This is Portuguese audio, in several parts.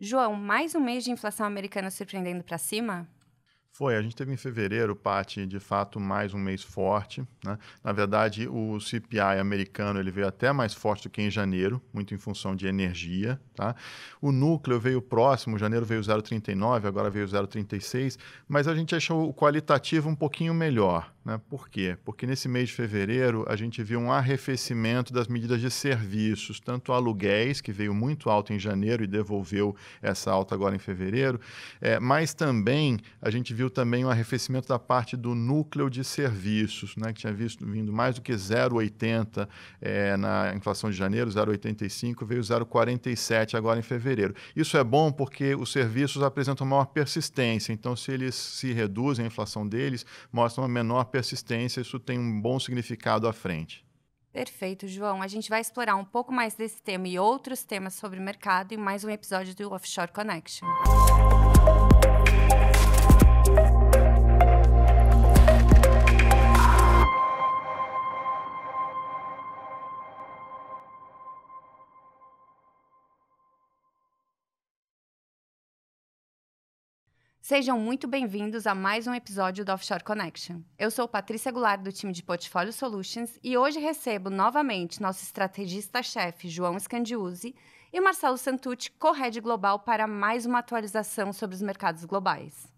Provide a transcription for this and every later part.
João, mais um mês de inflação americana surpreendendo para cima? Foi, a gente teve em fevereiro, parte de fato, mais um mês forte. Né? Na verdade, o CPI americano ele veio até mais forte do que em janeiro, muito em função de energia. Tá? O núcleo veio próximo, janeiro veio 0,39, agora veio 0,36, mas a gente achou o qualitativo um pouquinho melhor. Né? Por quê? Porque nesse mês de fevereiro a gente viu um arrefecimento das medidas de serviços, tanto aluguéis, que veio muito alto em janeiro e devolveu essa alta agora em fevereiro, é, mas também a gente viu viu também o um arrefecimento da parte do núcleo de serviços, né, que tinha visto vindo mais do que 0,80 é, eh, na inflação de janeiro, 0,85, veio 0,47 agora em fevereiro. Isso é bom porque os serviços apresentam maior persistência, então se eles se reduzem a inflação deles, mostra uma menor persistência, isso tem um bom significado à frente. Perfeito, João. A gente vai explorar um pouco mais desse tema e outros temas sobre o mercado em mais um episódio do Offshore Connection. Sejam muito bem-vindos a mais um episódio do Offshore Connection. Eu sou Patrícia Goulart, do time de Portfólio Solutions, e hoje recebo novamente nosso estrategista-chefe, João Scandiuzzi, e Marcelo Santucci, co-head global, para mais uma atualização sobre os mercados globais.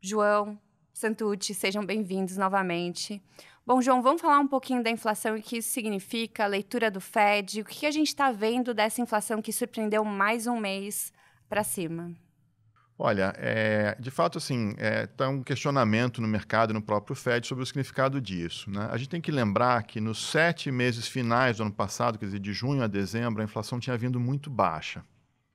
João, Santucci, sejam bem-vindos novamente. Bom, João, vamos falar um pouquinho da inflação e o que isso significa, a leitura do Fed, o que a gente está vendo dessa inflação que surpreendeu mais um mês para cima. Olha, é, de fato, assim, está eh, é, um questionamento no mercado, e no próprio Fed, sobre o significado disso. Né? A gente tem que lembrar que nos sete meses finais do ano passado, quer dizer, de junho a dezembro, a inflação tinha vindo muito baixa.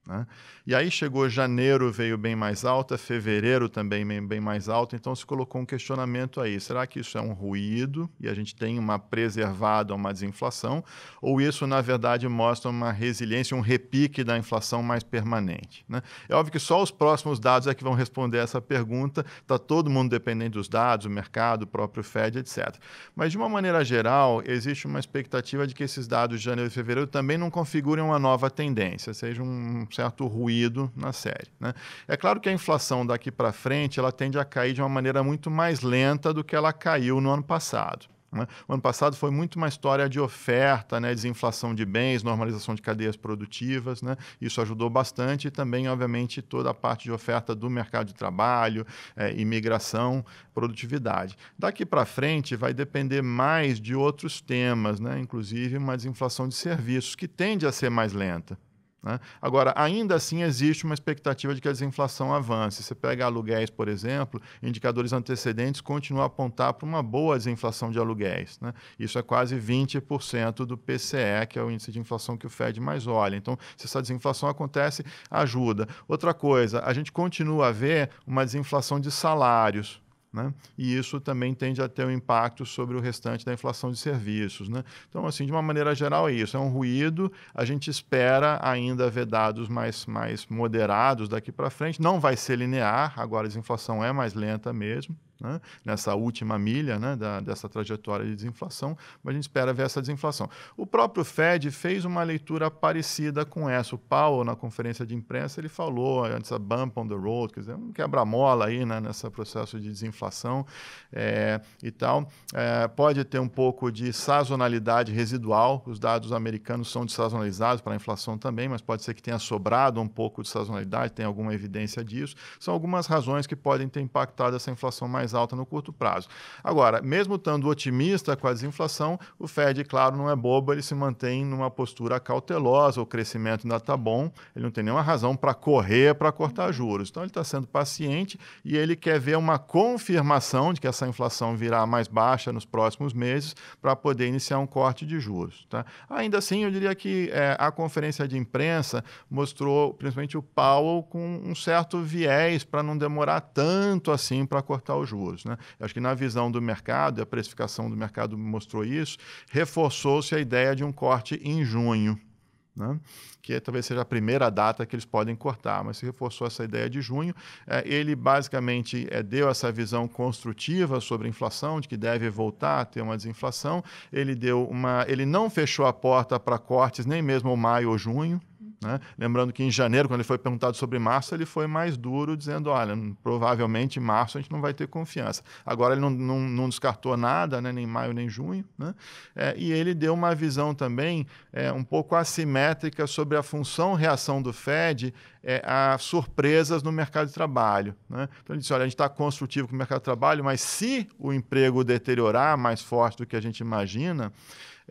Né? E aí chegou janeiro, veio bem mais alta, fevereiro também bem mais alta, então se colocou um questionamento aí: será que isso é um ruído e a gente tem uma preservada, uma desinflação? Ou isso, na verdade, mostra uma resiliência, um repique da inflação mais permanente? Né? É óbvio que só os próximos dados é que vão responder essa pergunta, está todo mundo dependendo dos dados, o mercado, o próprio Fed, etc. Mas, de uma maneira geral, existe uma expectativa de que esses dados de janeiro e fevereiro também não configurem uma nova tendência, seja um certo ruído na série. Né? É claro que a inflação daqui para frente ela tende a cair de uma maneira muito mais lenta do que ela caiu no ano passado. Né? O ano passado foi muito uma história de oferta, né? desinflação de bens, normalização de cadeias produtivas. Né? Isso ajudou bastante e também, obviamente, toda a parte de oferta do mercado de trabalho, é, imigração, produtividade. Daqui para frente vai depender mais de outros temas, né? inclusive uma desinflação de serviços, que tende a ser mais lenta. Né? Agora, ainda assim existe uma expectativa de que a desinflação avance. Você pega aluguéis, por exemplo, indicadores antecedentes continuam a apontar para uma boa desinflação de aluguéis. Né? Isso é quase 20% do PCE, que é o índice de inflação que o Fed mais olha. Então, se essa desinflação acontece, ajuda. Outra coisa, a gente continua a ver uma desinflação de salários. Né? E isso também tende a ter um impacto sobre o restante da inflação de serviços. Né? Então, assim, de uma maneira geral, é isso. É um ruído. A gente espera ainda ver dados mais, mais moderados daqui para frente. Não vai ser linear, agora a desinflação é mais lenta mesmo né, nessa última milha né, da, dessa trajetória de desinflação, mas a gente espera ver essa desinflação. O próprio Fed fez uma leitura parecida com essa. O Powell, na conferência de imprensa, ele falou eh, antes a bump on the road, quer dizer, um quebra-mola aí né, nesse processo de desinflação é, e tal. É, pode ter um pouco de sazonalidade residual, os dados americanos são desazonalizados para a inflação também, mas pode ser que tenha sobrado um pouco de sazonalidade, tem alguma evidência disso. São algumas razões que podem ter impactado essa inflação mais mais alta no curto prazo. Agora, mesmo estando otimista com a desinflação, o Fed, claro, não é bobo, ele se mantém numa postura cautelosa, o crescimento ainda está bom, ele não tem nenhuma razão para correr para cortar uhum. juros. Então, ele está sendo paciente e ele quer ver uma confirmação de que essa inflação virá mais baixa nos próximos meses para poder iniciar um corte de juros. Tá? Ainda assim, eu diria que é, a conferência de imprensa mostrou, principalmente o Powell, com um certo viés para não demorar tanto assim para cortar o juros juros. Né? Acho que na visão do mercado, a precificação do mercado mostrou isso, reforçou-se a ideia de um corte em junho. Né? que talvez seja a primeira data que eles podem cortar, mas se reforçou essa ideia de junho. É, ele basicamente é, deu essa visão construtiva sobre a inflação, de que deve voltar a ter uma desinflação. Ele, deu uma, ele não fechou a porta para cortes nem mesmo maio ou junho. Né? Lembrando que em janeiro, quando ele foi perguntado sobre março, ele foi mais duro, dizendo: olha, provavelmente em março a gente não vai ter confiança. Agora ele não, não, não descartou nada, né? nem maio nem junho. Né? É, e ele deu uma visão também é, um pouco assimétrica sobre a função reação do Fed é, a surpresas no mercado de trabalho. Né? Então ele disse: olha, a gente está construtivo com o mercado de trabalho, mas se o emprego deteriorar mais forte do que a gente imagina,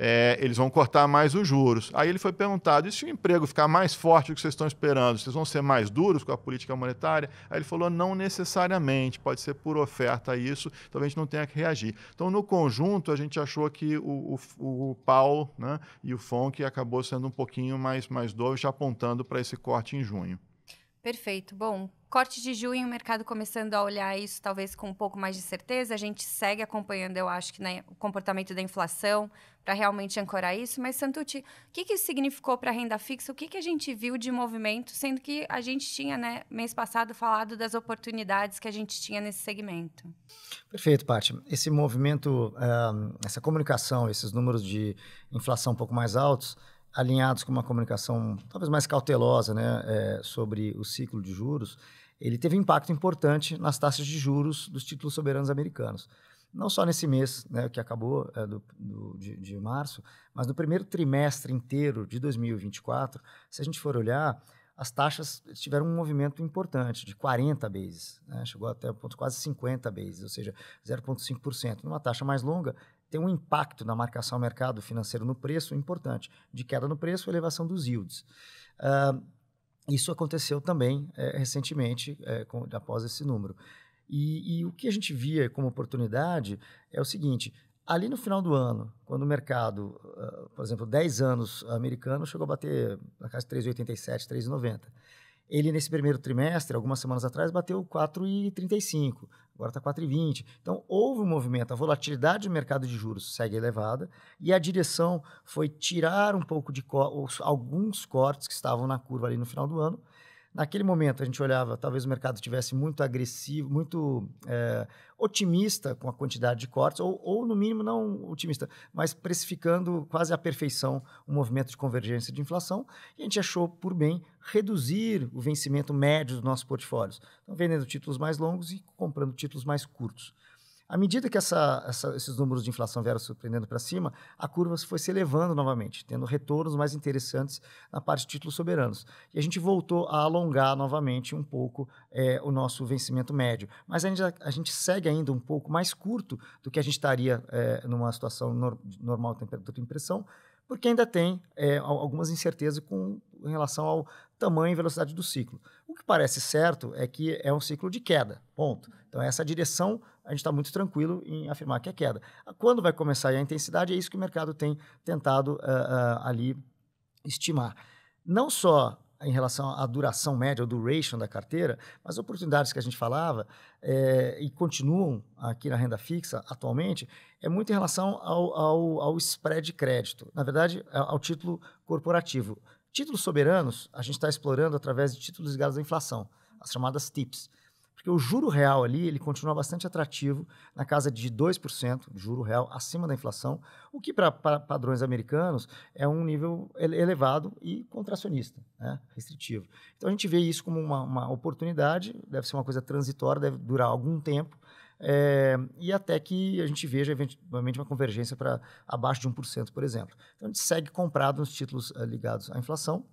é, eles vão cortar mais os juros. Aí ele foi perguntado: e se o emprego ficar mais forte do que vocês estão esperando, vocês vão ser mais duros com a política monetária? Aí ele falou: não necessariamente, pode ser por oferta isso, Talvez a gente não tenha que reagir. Então, no conjunto, a gente achou que o, o, o Paulo né, e o FONC acabou sendo um pouquinho mais, mais doce, já apontando para esse corte em junho. Perfeito. Bom, Corte de junho, o mercado começando a olhar isso talvez com um pouco mais de certeza. A gente segue acompanhando, eu acho, que né, o comportamento da inflação para realmente ancorar isso. Mas, Santucci, o que, que isso significou para a renda fixa? O que, que a gente viu de movimento, sendo que a gente tinha, né, mês passado, falado das oportunidades que a gente tinha nesse segmento? Perfeito, Paty. Esse movimento, ah, essa comunicação, esses números de inflação um pouco mais altos alinhados com uma comunicação talvez mais cautelosa né, é, sobre o ciclo de juros, ele teve impacto importante nas taxas de juros dos títulos soberanos americanos. Não só nesse mês né, que acabou é, do, do, de, de março, mas no primeiro trimestre inteiro de 2024, se a gente for olhar, as taxas tiveram um movimento importante, de 40 bases, né? chegou até o ponto quase 50 bases, ou seja, 0,5%. Numa taxa mais longa, tem um impacto na marcação ao mercado financeiro no preço importante, de queda no preço, elevação dos yields. Uh, isso aconteceu também é, recentemente, é, com, após esse número. E, e, o que a gente via como oportunidade é o seguinte: ali no final do ano, quando o mercado, uh, por exemplo, 10 anos americano, chegou a bater na casa de 3,87, 3,90. Ele, nesse primeiro trimestre, algumas semanas atrás, bateu 4,35, agora está 4,20. Então, houve um movimento. A volatilidade do mercado de juros segue elevada e a direção foi tirar um pouco de co alguns cortes que estavam na curva ali no final do ano Naquele momento a gente olhava, talvez o mercado tivesse muito agressivo, muito é, otimista com a quantidade de cortes, ou, ou, no mínimo não otimista, mas precificando quase à perfeição o movimento de convergência de inflação. E a gente achou por bem reduzir o vencimento médio dos nossos portfólios, então, vendendo títulos mais longos e comprando títulos mais curtos. À medida que essa, essa, esses números de inflação vieram surpreendendo para cima, a curva foi se elevando novamente, tendo retornos mais interessantes na parte de títulos soberanos. E a gente voltou a alongar novamente um pouco é, o nosso vencimento médio. Mas a gente, a gente, segue ainda um pouco mais curto do que a gente estaria é, numa situação nor, normal de temperatura e pressão, porque ainda tem é, algumas incertezas com em relação ao tamanho e velocidade do ciclo. O que parece certo é que é um ciclo de queda, ponto. Então, essa direção a gente está muito tranquilo em afirmar que é queda. Ah, quando vai começar a intensidade, é isso que o mercado tem tentado uh, uh, ali estimar. Não só em relação à duração média, ou duration da carteira, mas oportunidades que a gente falava é, e continuam aqui na renda fixa atualmente, é muito em relação ao, ao, ao spread de crédito, na verdade, ao título corporativo. Títulos soberanos, a gente está explorando através de títulos ligados à inflação, as chamadas TIPS porque o juro real ali ele continua bastante atrativo, na casa de 2%, juro real acima da inflação, o que para padrões americanos é um nível elevado e contracionista, né? restritivo. Então a gente vê isso como uma, uma oportunidade, deve ser uma coisa transitória, deve durar algum tempo, é, e até que a gente veja eventualmente uma convergência para abaixo de 1%, por exemplo. Então a gente segue comprado nos títulos eh, ligados à inflação.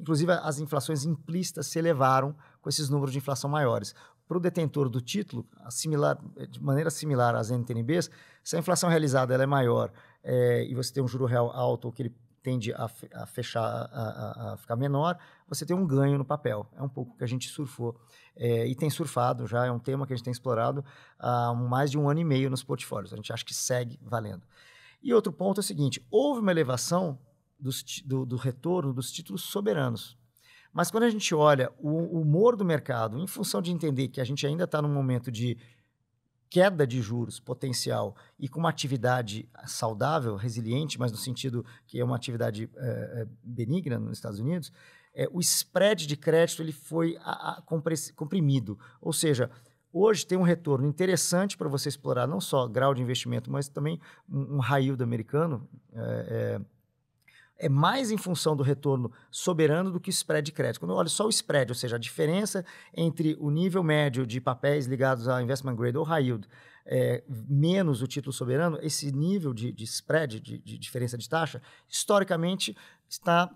Inclusive, as inflações implícitas se elevaram com esses números de inflação maiores, para o detentor do título, assimilar, eh, de maneira similar às NTNBs, se a inflação realizada ela é maior é, e você tem um juro real alto, ou que ele tende a, a fechar, a, a, ficar menor, você tem um ganho no papel. É um pouco que a gente surfou é, e tem surfado já, é um tema que a gente tem explorado há mais de um ano e meio nos portfólios. A gente acha que segue valendo. E outro ponto é o seguinte: houve uma elevação dos, do, do retorno dos títulos soberanos mas quando a gente olha o humor do mercado, em função de entender que a gente ainda está num momento de queda de juros potencial e com uma atividade saudável, resiliente, mas no sentido que é uma atividade é, benigna nos Estados Unidos, é, o spread de crédito ele foi a, a comprimido. Ou seja, hoje tem um retorno interessante para você explorar não só grau de investimento, mas também um, um raio do americano. É, é mais em função do retorno soberano do que o spread de crédito. Quando eu olho só o spread, ou seja, a diferença entre o nível médio de papéis ligados a investment grade ou high yield, é, menos o título soberano, esse nível de, de spread, de, de, diferença de taxa, historicamente está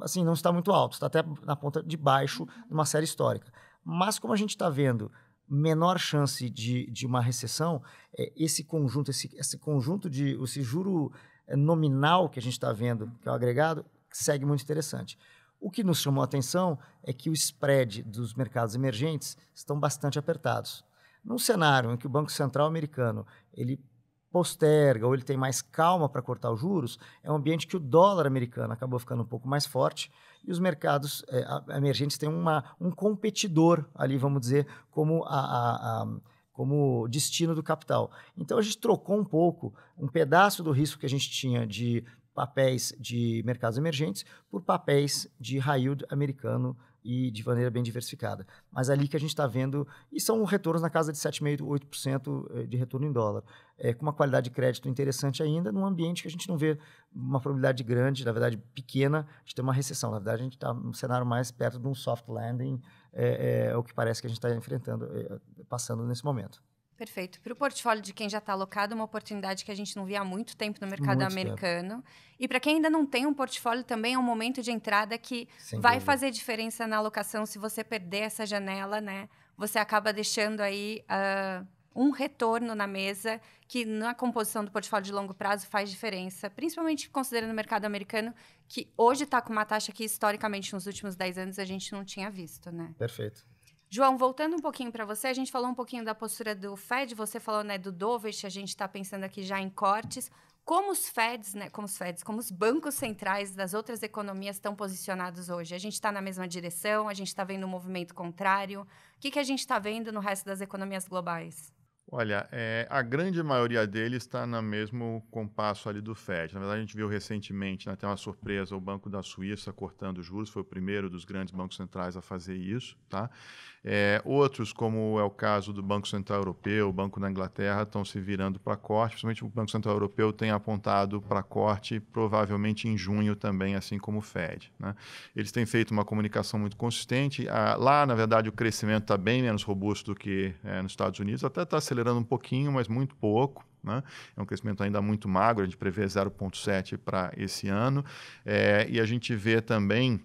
assim não está muito alto, está até na ponta de baixo de uhum. uma série histórica. Mas como a gente está vendo menor chance de, de uma recessão, é, esse conjunto, esse, esse conjunto de esse juro é, nominal que a gente está vendo, que é o agregado, segue muito interessante. O que nos chamou a atenção é que o spread dos mercados emergentes estão bastante apertados. Num cenário em que o Banco Central americano ele posterga ou ele tem mais calma para cortar os juros, é um ambiente que o dólar americano acabou ficando um pouco mais forte e os mercados é, emergentes têm uma, um competidor ali, vamos dizer, como a, a, a como destino do capital. Então a gente trocou um pouco um pedaço do risco que a gente tinha de papéis de mercados emergentes por papéis de high yield americano e de maneira bem diversificada. Mas ali que a gente está vendo, e são retornos na casa de 7,5%, 8% eh, de retorno em dólar, é, com uma qualidade de crédito interessante ainda, num ambiente que a gente não vê uma probabilidade grande, na verdade pequena, de ter uma recessão. Na verdade, a gente está num cenário mais perto de um soft landing é, é, é o que parece que a gente está enfrentando, é, é, passando nesse momento. Perfeito. Para o portfólio de quem já está alocado, uma oportunidade que a gente não via há muito tempo no mercado muito americano. Tempo. E para quem ainda não tem um portfólio, também é um momento de entrada que Sem vai dúvida. fazer diferença na alocação. Se você perder essa janela, né? Você acaba deixando aí uh, um retorno na mesa que na composição do portfólio de longo prazo faz diferença, principalmente considerando o mercado americano, que hoje está com uma taxa que, historicamente, nos últimos 10 anos, a gente não tinha visto, né? Perfeito. João, voltando um pouquinho para você, a gente falou um pouquinho da postura do Fed, você falou né, do dovish, a gente está pensando aqui já em cortes. Como os Feds, né, como os Feds, como os bancos centrais das outras economias estão posicionados hoje? A gente está na mesma direção? A gente está vendo um movimento contrário? O que, que a gente está vendo no resto das economias globais? Olha, é, a grande maioria deles está no mesmo compasso ali do FED. Na verdade, a gente viu recentemente, até né, uma surpresa, o Banco da Suíça cortando os juros, foi o primeiro dos grandes bancos centrais a fazer isso. Tá? É, outros, como é o caso do Banco Central Europeu, o Banco da Inglaterra, estão se virando para corte, principalmente o Banco Central Europeu tem apontado para corte, provavelmente em junho também, assim como o FED. Né? Eles têm feito uma comunicação muito consistente. Ah, lá, na verdade, o crescimento está bem menos robusto do que é, nos Estados Unidos, até está se acelerando um pouquinho, mas muito pouco. Né? É um crescimento ainda muito magro, a gente prevê 0,7 para esse ano. É, e a gente vê também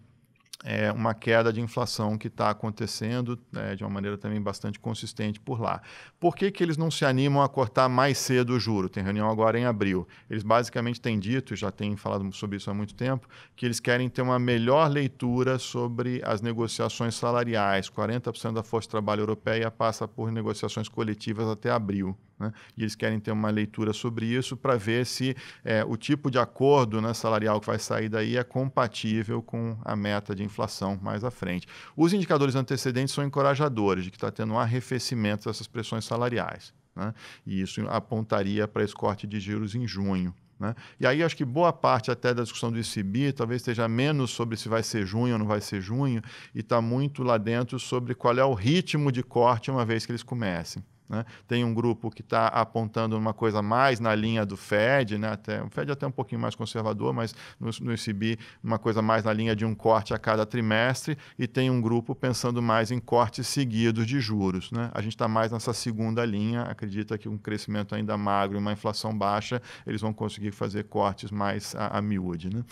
é, uma queda de inflação que está acontecendo né, de uma maneira também bastante consistente por lá. Por que, que eles não se animam a cortar mais cedo o juro? Tem reunião agora em abril. Eles basicamente têm dito, já têm falado sobre isso há muito tempo, que eles querem ter uma melhor leitura sobre as negociações salariais. 40% da força de trabalho europeia passa por negociações coletivas até abril. Né? E eles querem ter uma leitura sobre isso para ver se é, o tipo de acordo né, salarial que vai sair daí é compatível com a meta de inflação mais à frente. Os indicadores antecedentes são encorajadores de que está tendo um arrefecimento dessas pressões salariais. Né? E isso apontaria para esse corte de giros em junho. Né? E aí acho que boa parte até da discussão do ICB talvez esteja menos sobre se vai ser junho ou não vai ser junho, e está muito lá dentro sobre qual é o ritmo de corte uma vez que eles comecem. Né? Tem um grupo que está apontando uma coisa mais na linha do Fed, né? até, o Fed é até um pouquinho mais conservador, mas no, no ICB uma coisa mais na linha de um corte a cada trimestre, e tem um grupo pensando mais em cortes seguidos de juros. Né? A gente está mais nessa segunda linha, acredita que um crescimento ainda magro e uma inflação baixa, eles vão conseguir fazer cortes mais a, a miúde. Né?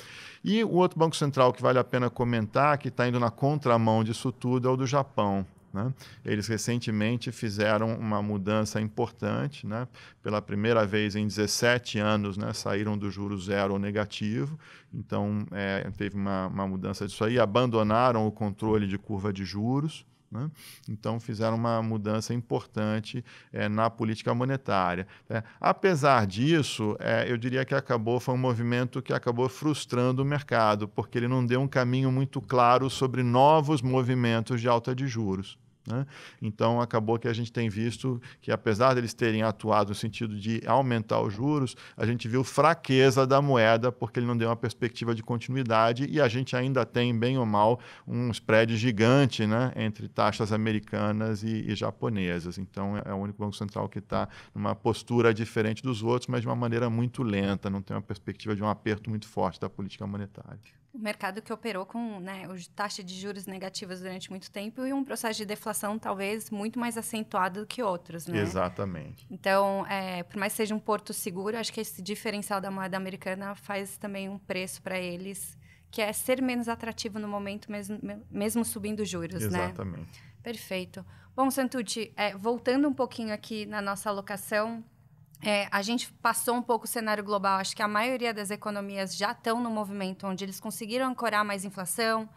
E o outro Banco Central que vale a pena comentar, que está indo na contramão disso tudo, é o do Japão. Né? Eles recentemente fizeram uma mudança importante, né? pela primeira vez em 17 anos, né? saíram do juro zero ou negativo, então é, teve uma, uma mudança disso aí, abandonaram o controle de curva de juros. Né? Então, fizeram uma mudança importante é, na política monetária. É, apesar disso, é, eu diria que acabou foi um movimento que acabou frustrando o mercado, porque ele não deu um caminho muito claro sobre novos movimentos de alta de juros. Né? Então, acabou que a gente tem visto que, apesar deles terem atuado no sentido de aumentar os juros, a gente viu fraqueza da moeda, porque ele não deu uma perspectiva de continuidade e a gente ainda tem, bem ou mal, um spread gigante né, entre taxas americanas e, e japonesas. Então, é, é o único Banco Central que está numa postura diferente dos outros, mas de uma maneira muito lenta, não tem uma perspectiva de um aperto muito forte da política monetária. O mercado que operou com né, taxa de juros negativas durante muito tempo e um processo de deflação preocupação talvez muito mais acentuada do que outros, né? Exatamente. Então, é, por mais que seja um porto seguro, acho que esse diferencial da moeda americana faz também um preço para eles que é ser menos atrativo no momento, mesmo, mesmo subindo juros, Exatamente. né? Exatamente. Perfeito. Bom, Santucci, é, voltando um pouquinho aqui na nossa alocação, é, a gente passou um pouco o cenário global. Acho que a maioria das economias já estão no movimento onde eles conseguiram ancorar mais inflação,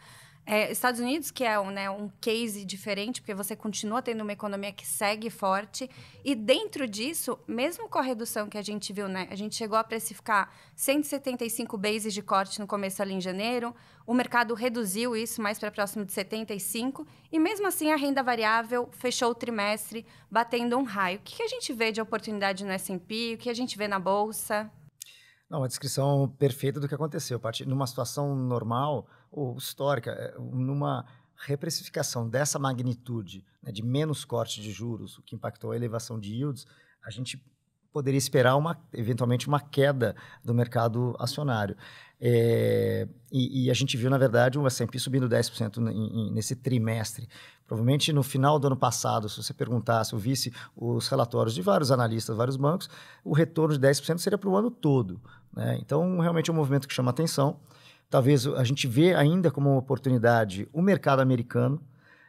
é, Estados Unidos, que é um, né, um case diferente, porque você continua tendo uma economia que segue forte. E dentro disso, mesmo com a redução que a gente viu, né, a gente chegou a precificar 175 bases de corte no começo ali em janeiro. O mercado reduziu isso mais para próximo de 75. E mesmo assim, a renda variável fechou o trimestre batendo um raio. O que, que a gente vê de oportunidade no S&P? O que a gente vê na Bolsa? Não, uma descrição perfeita do que aconteceu. Numa situação normal ou histórica, é, numa repressificação dessa magnitude, né, de menos corte de juros, o que impactou a elevação de yields, a gente poderia esperar uma, eventualmente uma queda do mercado acionário. É, e, e, a gente viu, na verdade, o S&P subindo 10% em, em, nesse trimestre. Provavelmente no final do ano passado, se você perguntasse, ouvisse os relatórios de vários analistas, vários bancos, o retorno de 10% seria para o ano todo. Né? Então, realmente é um movimento que chama atenção talvez a gente vê ainda como uma oportunidade o mercado americano,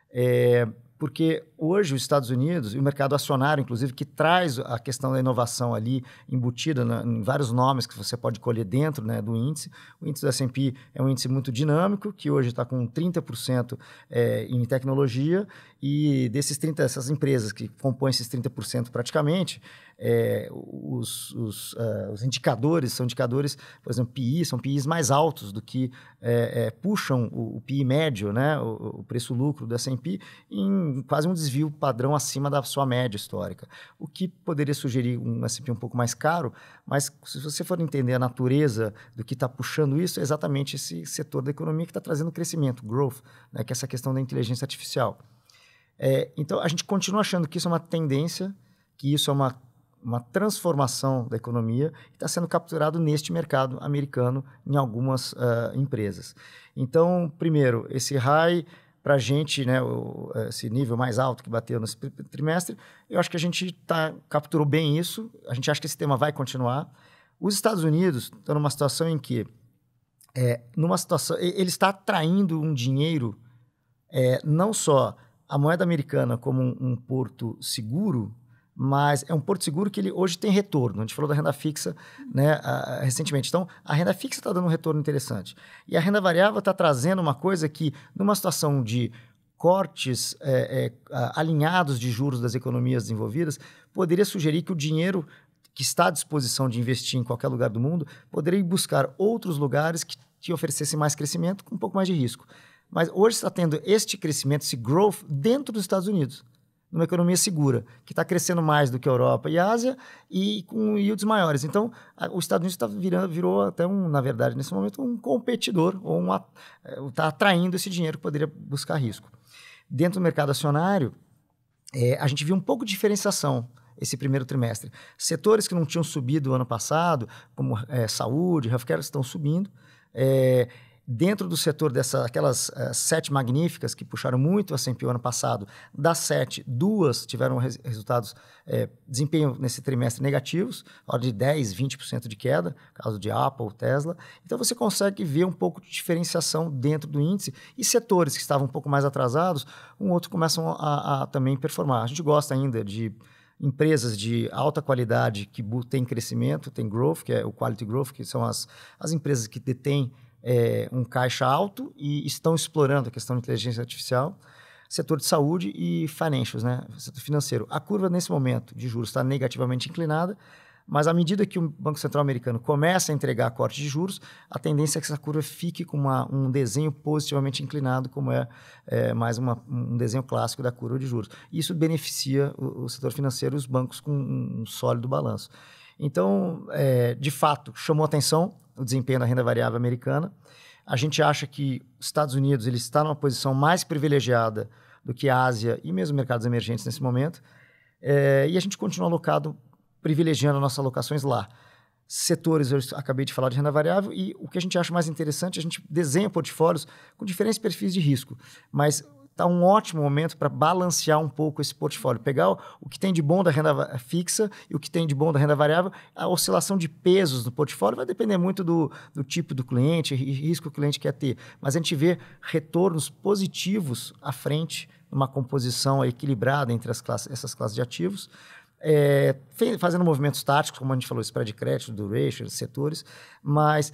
é, porque hoje os Estados Unidos, e o mercado acionário, inclusive, que traz a questão da inovação ali embutida na, em vários nomes que você pode colher dentro né, do índice. O índice do S&P é um índice muito dinâmico, que hoje está com 30% é, em tecnologia, e desses 30, essas empresas que compõem esses 30% praticamente, é, os, os, uh, os, indicadores são indicadores, por exemplo, PI, são PIs mais altos do que é, é puxam o, o, PI médio, né, o, o preço-lucro do S&P, em quase um desvio desvio padrão acima da sua média histórica, o que poderia sugerir um S&P um pouco mais caro, mas se você for entender a natureza do que está puxando isso, é exatamente esse setor da economia que está trazendo crescimento, growth, né, que é essa questão da inteligência artificial. É, então, a gente continua achando que isso é uma tendência, que isso é uma uma transformação da economia está sendo capturado neste mercado americano em algumas uh, empresas. Então, primeiro, esse high para a gente, né, o, esse nível mais alto que bateu nesse trimestre, eu acho que a gente tá, capturou bem isso, a gente acha que esse tema vai continuar. Os Estados Unidos estão numa situação em que, é, numa situação, ele está atraindo um dinheiro, é, não só a moeda americana como um, um porto seguro, mas é um porto seguro que ele hoje tem retorno. A gente falou da renda fixa né, recentemente. Então, a renda fixa está dando um retorno interessante. E a renda variável está trazendo uma coisa que, numa situação de cortes é, é, alinhados de juros das economias desenvolvidas, poderia sugerir que o dinheiro que está à disposição de investir em qualquer lugar do mundo poderia ir buscar outros lugares que te oferecessem mais crescimento com um pouco mais de risco. Mas hoje está tendo este crescimento, esse growth, dentro dos Estados Unidos numa economia segura, que está crescendo mais do que a Europa e a Ásia e com yields maiores. Então, a, os Estados Unidos tá virando, virou até um, na verdade, nesse momento, um competidor ou está é, atraindo esse dinheiro que poderia buscar risco. Dentro do mercado acionário, é, a gente viu um pouco de diferenciação esse primeiro trimestre. Setores que não tinham subido o ano passado, como é, saúde, healthcare, estão subindo. É, dentro do setor dessas aquelas uh, sete magníficas que puxaram muito a S&P ano passado, das sete, duas tiveram res, resultados, é, desempenho nesse trimestre negativos, hora de 10%, 20% de queda, caso de Apple, Tesla. Então você consegue ver um pouco de diferenciação dentro do índice e setores que estavam um pouco mais atrasados, um outro começam a, a também performar. A gente gosta ainda de empresas de alta qualidade que têm crescimento, têm growth, que é o quality growth, que são as, as empresas que detêm é, um caixa alto e estão explorando a questão de inteligência artificial, setor de saúde e financials, né, setor financeiro. A curva nesse momento de juros está negativamente inclinada, mas à medida que o Banco Central americano começa a entregar corte de juros, a tendência é que essa curva fique com uma, um desenho positivamente inclinado, como é, é mais uma, um desenho clássico da curva de juros. Isso beneficia o, o setor financeiro e os bancos com um, sólido balanço. Então, é, de fato, chamou atenção o desempenho da renda variável americana. A gente acha que os Estados Unidos ele está numa posição mais privilegiada do que a Ásia e mesmo mercados emergentes nesse momento. É, e a gente continua alocado, privilegiando nossas alocações lá. Setores, eu acabei de falar de renda variável, e o que a gente acha mais interessante, a gente desenha portfólios com diferentes perfis de risco. Mas está um ótimo momento para balancear um pouco esse portfólio. Pegar o, o, que tem de bom da renda eh, fixa e o que tem de bom da renda variável. A oscilação de pesos do portfólio vai depender muito do, do tipo do cliente e risco que o cliente quer ter. Mas a gente vê retornos positivos à frente, uma composição equilibrada entre as classes, essas classes de ativos. É, fazendo movimentos táticos, como a gente falou, spread de crédito, duration, setores, mas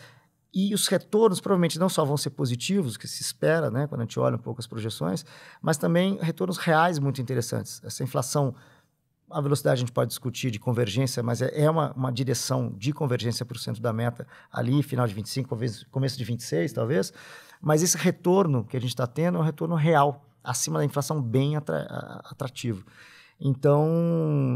e os retornos provavelmente não só vão ser positivos, que se espera, né, quando a gente olha um pouco as projeções, mas também retornos reais muito interessantes. Essa inflação, a velocidade a gente pode discutir de convergência, mas é, é uma, uma direção de convergência para o centro da meta ali, final de 25, talvez começo de 26, talvez. Mas esse retorno que a gente está tendo é um retorno real, acima da inflação, bem atrativo. Então,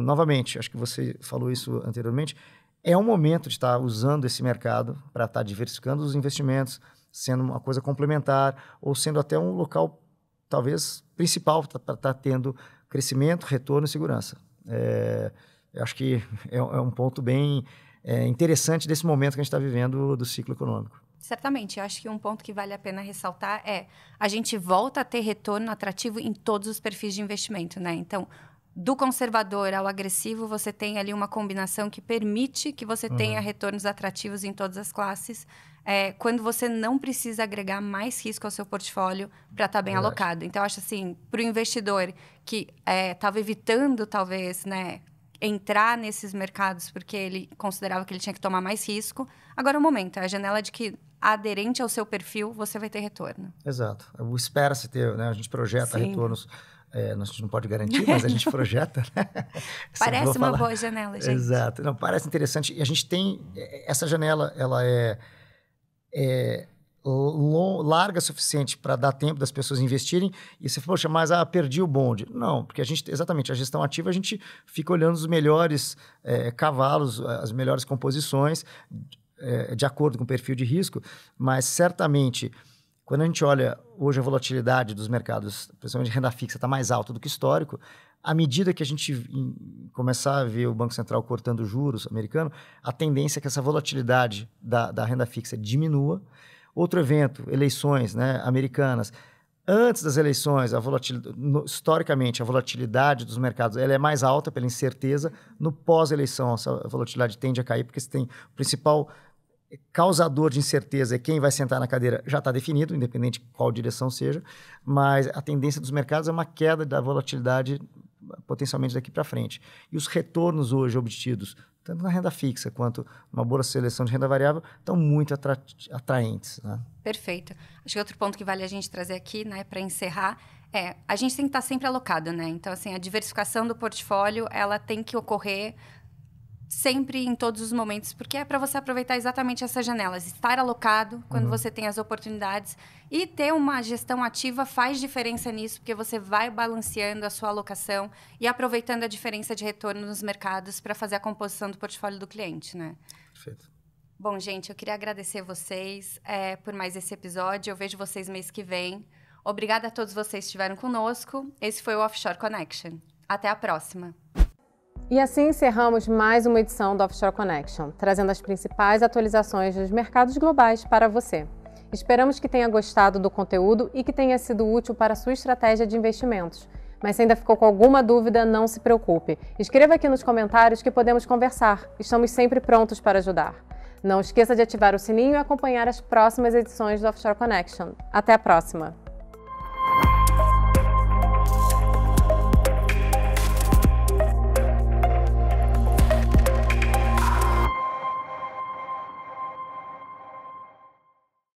novamente, acho que você falou isso anteriormente, é um momento de estar usando esse mercado para estar diversificando os investimentos, sendo uma coisa complementar ou sendo até um local talvez principal para estar tendo crescimento, retorno e segurança. É, eu acho que é, é um ponto bem é, interessante desse momento que a gente está vivendo do ciclo econômico. Certamente, eu acho que um ponto que vale a pena ressaltar é a gente volta a ter retorno atrativo em todos os perfis de investimento, né? Então, do conservador ao agressivo, você tem ali uma combinação que permite que você uhum. tenha retornos atrativos em todas as classes, é, quando você não precisa agregar mais risco ao seu portfólio para estar tá bem alocado. Então, acho assim, para o investidor que estava é, evitando, talvez, né, entrar nesses mercados porque ele considerava que ele tinha que tomar mais risco, agora é o momento, é a janela de que aderente ao seu perfil, você vai ter retorno. Exato. Espera-se ter, né? A gente projeta Sim. retornos é, nós não pode garantir, mas a gente projeta. Né? parece uma boa janela, gente. Exato. Não, parece interessante. E a gente tem... É, essa janela, ela é, é larga o suficiente para dar tempo das pessoas investirem e você poxa, mas ah, perdi o bonde. Não, porque a gente, exatamente, a gestão ativa, a gente fica olhando os melhores é, cavalos, as melhores composições, é, de acordo com o perfil de risco, mas certamente quando a gente olha hoje a volatilidade dos mercados, principalmente renda fixa, está mais alta do que histórico, à medida que a gente começar a ver o Banco Central cortando juros americano, a tendência é que essa volatilidade da, da renda fixa diminua. Outro evento, eleições né, americanas. Antes das eleições, a volatilidade, historicamente, a volatilidade dos mercados ela é mais alta pela incerteza. No pós-eleição, essa volatilidade tende a cair, porque você tem o principal causador de incerteza é quem vai sentar na cadeira já está definido, independente de qual direção seja, mas a tendência dos mercados é uma queda da volatilidade potencialmente daqui para frente. E os retornos hoje obtidos, tanto na renda fixa quanto uma boa seleção de renda variável, estão muito atra atraentes. Né? Perfeito. Acho que outro ponto que vale a gente trazer aqui, né, para encerrar, é a gente tem que estar tá sempre alocado, né? Então, assim, a diversificação do portfólio, ela tem que ocorrer sempre em todos os momentos, porque é para você aproveitar exatamente essas janelas, estar alocado quando uhum. você tem as oportunidades e ter uma gestão ativa faz diferença nisso, porque você vai balanceando a sua alocação e aproveitando a diferença de retorno nos mercados para fazer a composição do portfólio do cliente, né? Perfeito. Bom, gente, eu queria agradecer vocês é, por mais esse episódio. Eu vejo vocês mês que vem. Obrigada a todos vocês que estiveram conosco. Esse foi o Offshore Connection. Até a próxima! E assim encerramos mais uma edição do Offshore Connection, trazendo as principais atualizações dos mercados globais para você. Esperamos que tenha gostado do conteúdo e que tenha sido útil para a sua estratégia de investimentos. Mas se ainda ficou com alguma dúvida, não se preocupe. Escreva aqui nos comentários que podemos conversar. Estamos sempre prontos para ajudar. Não esqueça de ativar o sininho e acompanhar as próximas edições do Offshore Connection. Até a próxima!